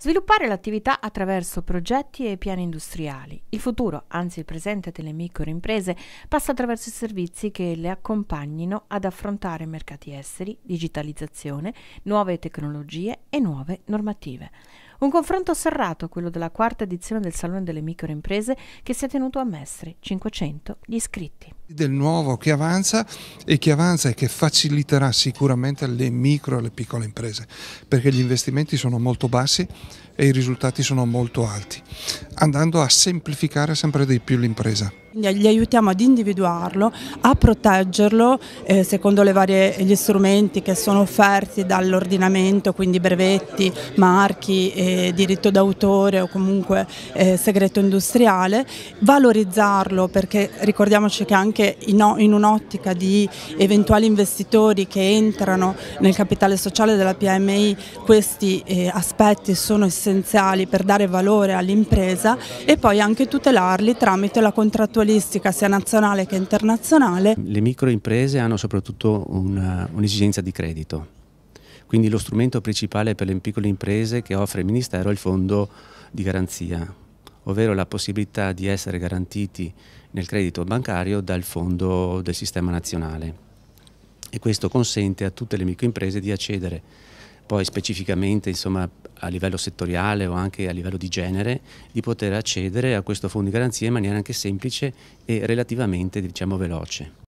Sviluppare l'attività attraverso progetti e piani industriali. Il futuro, anzi il presente delle microimprese, passa attraverso i servizi che le accompagnino ad affrontare mercati esteri, digitalizzazione, nuove tecnologie e nuove normative. Un confronto serrato, quello della quarta edizione del Salone delle microimprese, che si è tenuto a Mestre, 500 gli iscritti del nuovo che avanza e che avanza e che faciliterà sicuramente le micro e le piccole imprese perché gli investimenti sono molto bassi e i risultati sono molto alti andando a semplificare sempre di più l'impresa. Gli aiutiamo ad individuarlo, a proteggerlo eh, secondo varie, gli strumenti che sono offerti dall'ordinamento, quindi brevetti, marchi, eh, diritto d'autore o comunque eh, segreto industriale, valorizzarlo perché ricordiamoci che anche in, in un'ottica di eventuali investitori che entrano nel capitale sociale della PMI questi eh, aspetti sono essenziali per dare valore all'impresa e poi anche tutelarli tramite la contrattualità olistica sia nazionale che internazionale. Le microimprese hanno soprattutto eh, un'esigenza un di credito, quindi lo strumento principale per le piccole imprese che offre il Ministero è il fondo di garanzia, ovvero la possibilità di essere garantiti nel credito bancario dal fondo del sistema nazionale e questo consente a tutte le microimprese di accedere poi specificamente insomma, a livello settoriale o anche a livello di genere, di poter accedere a questo fondo di garanzia in maniera anche semplice e relativamente diciamo, veloce.